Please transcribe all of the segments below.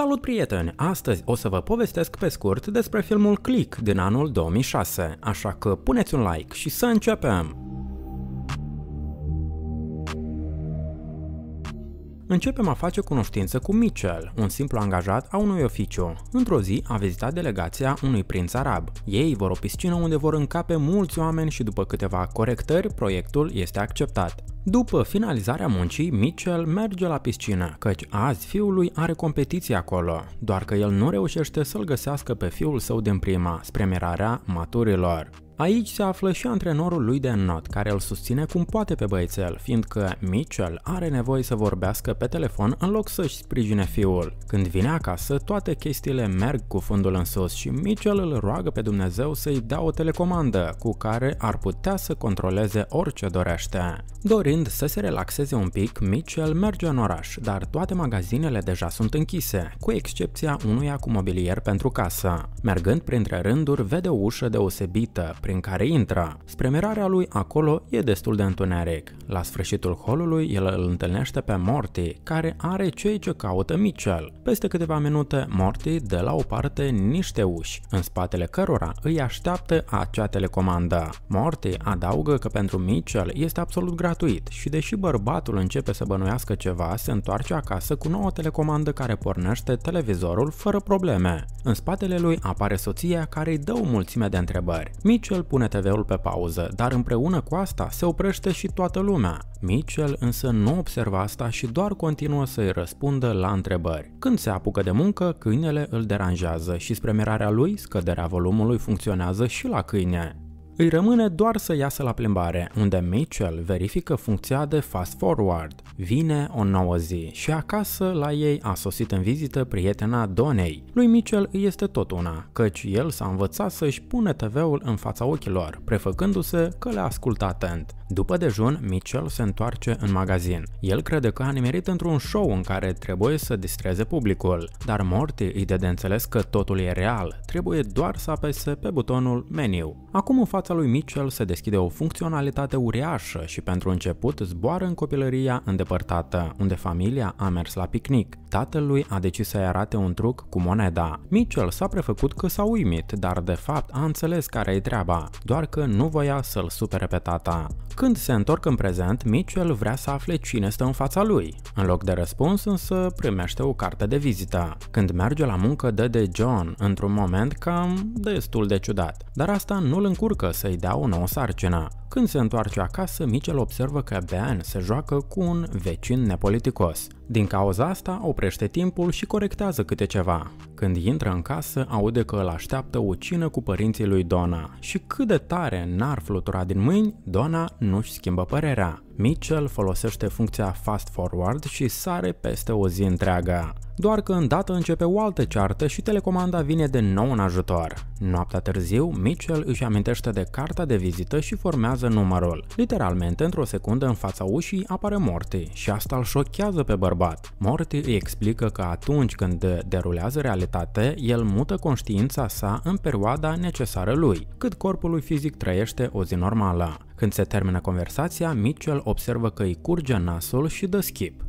Salut prieteni! Astăzi o să vă povestesc pe scurt despre filmul Click din anul 2006, așa că puneți un like și să începem! Începem a face cunoștință cu Mitchell, un simplu angajat a unui oficiu. Într-o zi a vizitat delegația unui prinț arab. Ei vor o piscină unde vor încape mulți oameni și după câteva corectări, proiectul este acceptat. După finalizarea muncii, Mitchell merge la piscină, căci azi fiul lui are competiție acolo, doar că el nu reușește să-l găsească pe fiul său din prima, spre mirarea maturilor. Aici se află și antrenorul lui de not, care îl susține cum poate pe băiețel, fiindcă Mitchell are nevoie să vorbească pe telefon în loc să-și sprijine fiul. Când vine acasă, toate chestiile merg cu fundul în sus și Mitchell îl roagă pe Dumnezeu să-i dea o telecomandă cu care ar putea să controleze orice dorește. Dorind să se relaxeze un pic, Mitchell merge în oraș, dar toate magazinele deja sunt închise, cu excepția unuia cu mobilier pentru casă. Mergând printre rânduri, vede o ușă deosebită, prin care intra. Spre mirarea lui, acolo e destul de întuneric. La sfârșitul holului, el îl întâlnește pe Morty, care are cei ce caută Mitchell. Peste câteva minute, Morty dă la o parte niște uși, în spatele cărora îi așteaptă acea telecomandă. Morty adaugă că pentru Mitchell este absolut gratuit și deși bărbatul începe să bănuiască ceva, se întoarce acasă cu nouă telecomandă care pornește televizorul fără probleme. În spatele lui apare soția care îi dă o mulțime de întrebări. Mitchell Mitchell pune TV-ul pe pauză, dar împreună cu asta se oprește și toată lumea. Mitchell însă nu observă asta și doar continuă să-i răspundă la întrebări. Când se apucă de muncă, câinele îl deranjează și spre merarea lui, scăderea volumului funcționează și la câine. Îi rămâne doar să iasă la plimbare, unde Mitchell verifică funcția de fast forward. Vine o nouă zi și acasă la ei a sosit în vizită prietena Donei. Lui Mitchell îi este tot una, căci el s-a învățat să-și pune TV-ul în fața ochilor, prefăcându-se că le ascultă atent. După dejun, Mitchell se întoarce în magazin. El crede că a nimerit într-un show în care trebuie să distreze publicul, dar Morty îi dă de înțeles că totul e real, trebuie doar să apese pe butonul meniu. Acum în față viața lui Mitchell se deschide o funcționalitate uriașă și pentru început zboară în copilăria îndepărtată, unde familia a mers la picnic. Tatăl lui a decis să-i arate un truc cu moneda. Mitchell s-a prefăcut că s-a uimit, dar de fapt a înțeles care e treaba, doar că nu voia să-l supere pe tata. Când se întorc în prezent, Mitchell vrea să afle cine stă în fața lui. În loc de răspuns, însă primește o carte de vizită. Când merge la muncă, dă de John, într-un moment cam destul de ciudat. Dar asta nu-l încurcă să-i dea o nouă sarcină. Când se întoarce acasă, Michel observă că Ben se joacă cu un vecin nepoliticos. Din cauza asta, oprește timpul și corectează câte ceva. Când intră în casă, aude că îl așteaptă o cină cu părinții lui Donna și cât de tare n-ar flutura din mâini, Donna nu-și schimbă părerea. Mitchell folosește funcția fast forward și sare peste o zi întreagă. Doar că îndată începe o altă ceartă și telecomanda vine de nou în ajutor. Noaptea târziu, Mitchell își amintește de carta de vizită și formează numărul. Literalmente, într-o secundă în fața ușii apare Morty și asta îl șochează pe bărbat. Morty îi explică că atunci când derulează realitatea societate, el mută conștiința sa în perioada necesară lui, cât corpului fizic trăiește o zi normală. Când se termină conversația, Mitchell observă că îi curge nasul și dă skip.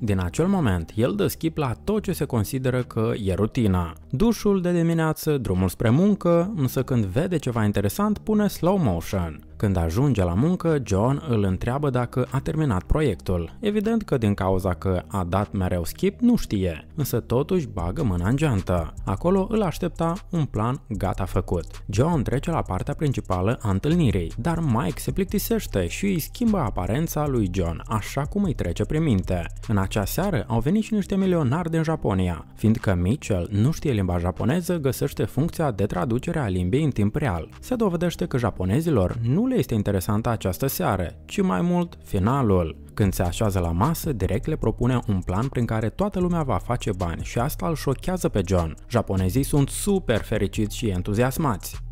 Din acel moment, el dă skip la tot ce se consideră că e rutina. Dușul de dimineață, drumul spre muncă, însă când vede ceva interesant, pune slow motion. Când ajunge la muncă, John îl întreabă dacă a terminat proiectul. Evident că din cauza că a dat mereu skip, nu știe, însă totuși bagă mâna în geantă. Acolo îl aștepta un plan gata făcut. John trece la partea principală a întâlnirii, dar Mike se plictisește și îi schimbă aparența lui John, așa cum îi trece prin minte. În acea seară au venit și niște milionari din Japonia. Fiindcă Mitchell nu știe limba japoneză, găsește funcția de traducere a limbii în timp real. Se dovedește că japonezilor nu le este interesantă această seară, ci mai mult finalul. Când se așează la masă, direct le propune un plan prin care toată lumea va face bani și asta îl șochează pe John. Japonezii sunt super fericiți și entuziasmați.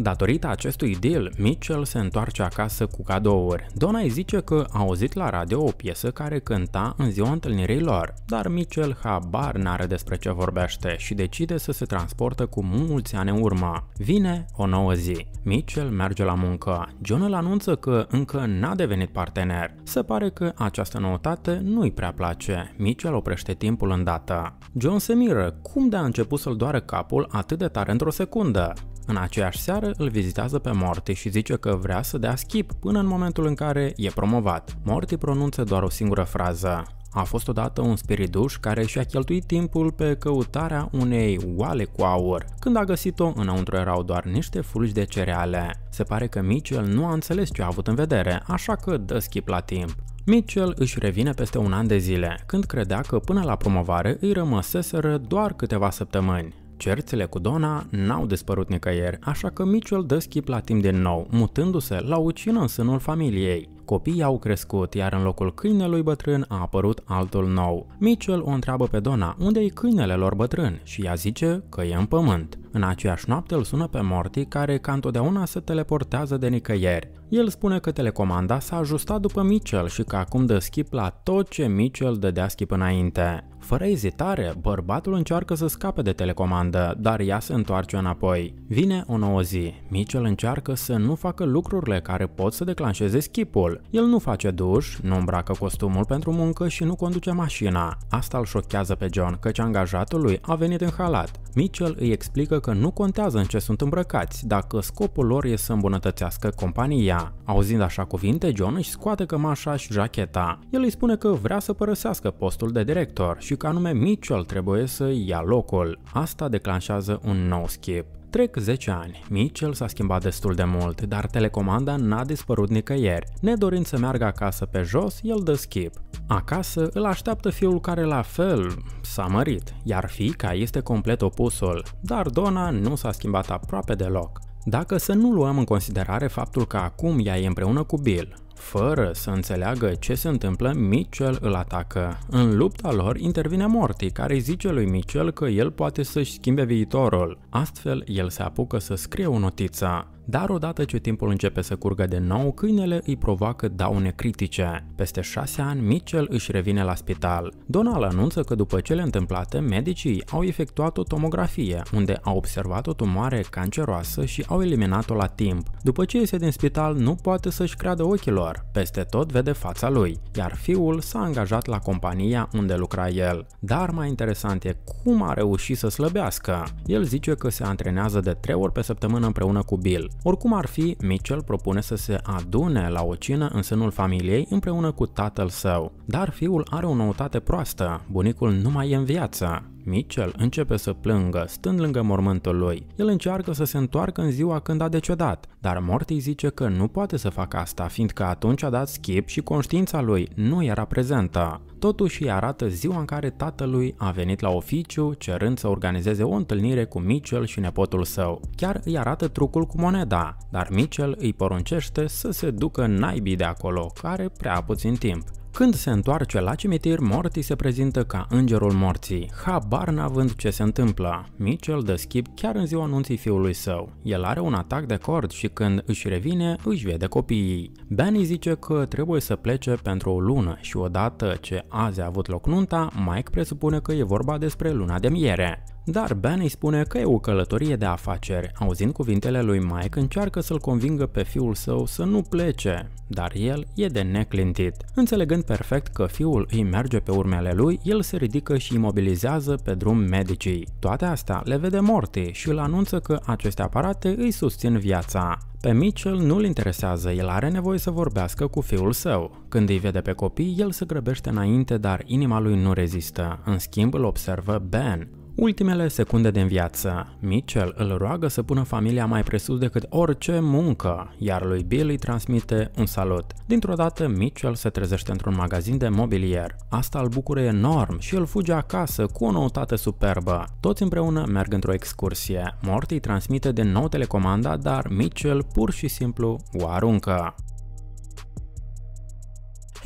Datorită acestui deal, Mitchell se întoarce acasă cu cadouri. Donna îi zice că a auzit la radio o piesă care cânta în ziua întâlnirii lor, dar Mitchell habar n-are despre ce vorbește și decide să se transportă cu mulți ani în urmă. Vine o nouă zi. Mitchell merge la muncă. John îl anunță că încă n-a devenit partener. Se pare că această noutate nu-i prea place. Mitchell oprește timpul îndată. John se miră cum de a început să-l doară capul atât de tare într-o secundă. În aceeași seară îl vizitează pe Morty și zice că vrea să dea skip până în momentul în care e promovat. Morty pronunță doar o singură frază. A fost odată un spiriduș care și-a cheltuit timpul pe căutarea unei oale cu aur. Când a găsit-o, înăuntru erau doar niște fulgi de cereale. Se pare că Mitchell nu a înțeles ce a avut în vedere, așa că dă skip la timp. Mitchell își revine peste un an de zile, când credea că până la promovare îi rămăseseră doar câteva săptămâni. Cerțele cu Dona n-au dispărut nicăieri, așa că Mitchell dă schip la timp din nou, mutându-se la ucină în sânul familiei. Copiii au crescut, iar în locul câinelui bătrân a apărut altul nou. Mitchell o întreabă pe Donna unde e câinele lor bătrân și ea zice că e în pământ. În aceeași noapte îl sună pe Morty, care ca întotdeauna se teleportează de nicăieri. El spune că telecomanda s-a ajustat după Mitchell și că acum dă skip la tot ce Mitchell dădea schip înainte. Fără ezitare, bărbatul încearcă să scape de telecomandă, dar ea se întoarce înapoi. Vine o nouă zi. Mitchell încearcă să nu facă lucrurile care pot să declanșeze schipul. El nu face duș, nu îmbracă costumul pentru muncă și nu conduce mașina. Asta îl șochează pe John, căci angajatul lui a venit în halat. Mitchell îi explică că nu contează în ce sunt îmbrăcați, dacă scopul lor e să îmbunătățească compania. Auzind așa cuvinte, John își scoate cămașa și jacheta. El îi spune că vrea să părăsească postul de director și că anume Mitchell trebuie să ia locul. Asta declanșează un nou skip. Trec 10 ani, Mitchell s-a schimbat destul de mult, dar telecomanda n-a dispărut nicăieri. Nedorind să meargă acasă pe jos, el dă skip. Acasă îl așteaptă fiul care la fel s-a mărit, iar fiica este complet opusul, dar Dona nu s-a schimbat aproape deloc. Dacă să nu luăm în considerare faptul că acum ea e împreună cu Bill, fără să înțeleagă ce se întâmplă, Mitchell îl atacă. În lupta lor intervine Morty, care îi zice lui Mitchell că el poate să-și schimbe viitorul. Astfel, el se apucă să scrie o notiță. Dar odată ce timpul începe să curgă de nou, câinele îi provoacă daune critice. Peste șase ani, Mitchell își revine la spital. Donal anunță că după cele întâmplate, medicii au efectuat o tomografie, unde au observat o tumoare canceroasă și au eliminat-o la timp. După ce iese din spital, nu poate să-și creadă ochilor. Peste tot vede fața lui, iar fiul s-a angajat la compania unde lucra el. Dar mai interesant e cum a reușit să slăbească. El zice că se antrenează de 3 ori pe săptămână împreună cu Bill. Oricum ar fi, Mitchell propune să se adune la o cină în sânul familiei împreună cu tatăl său. Dar fiul are o noutate proastă, bunicul nu mai e în viață. Mitchell începe să plângă, stând lângă mormântul lui. El încearcă să se întoarcă în ziua când a decedat, dar Morty zice că nu poate să facă asta, fiindcă atunci a dat skip și conștiința lui nu era prezentă. Totuși îi arată ziua în care tatălui a venit la oficiu cerând să organizeze o întâlnire cu Mitchell și nepotul său. Chiar îi arată trucul cu moneda, dar Mitchell îi poruncește să se ducă naibii de acolo, care prea puțin timp. Când se întoarce la cimitir, Morty se prezintă ca îngerul morții, habar n-având ce se întâmplă. Mitchell dă schimb chiar în ziua anunții fiului său. El are un atac de cord și când își revine, își vede copiii. Benny zice că trebuie să plece pentru o lună și odată ce azi a avut loc nunta, Mike presupune că e vorba despre luna de miere. Dar Ben îi spune că e o călătorie de afaceri. Auzind cuvintele lui Mike, încearcă să-l convingă pe fiul său să nu plece, dar el e de neclintit. Înțelegând perfect că fiul îi merge pe urmele lui, el se ridică și imobilizează pe drum medicii. Toate astea le vede morte și îl anunță că aceste aparate îi susțin viața. Pe Mitchell nu-l interesează, el are nevoie să vorbească cu fiul său. Când îi vede pe copii, el se grăbește înainte, dar inima lui nu rezistă. În schimb, îl observă Ben. Ultimele secunde din viață, Mitchell îl roagă să pună familia mai presus decât orice muncă, iar lui Bill îi transmite un salut. Dintr-o dată, Mitchell se trezește într-un magazin de mobilier. Asta îl bucură enorm și îl fuge acasă cu o noutate superbă. Toți împreună merg într-o excursie. Morty transmite din nou telecomanda, dar Mitchell pur și simplu o aruncă.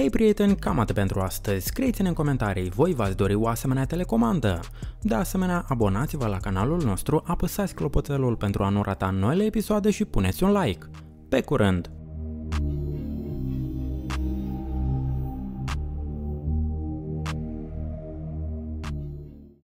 Hei prieteni, cam atât pentru astăzi. Scrieți-ne în comentarii, voi v-ați dori o asemenea telecomandă? De asemenea, abonați-vă la canalul nostru, apăsați clopoțelul pentru a nu rata noile episoade și puneți un like. Pe curând!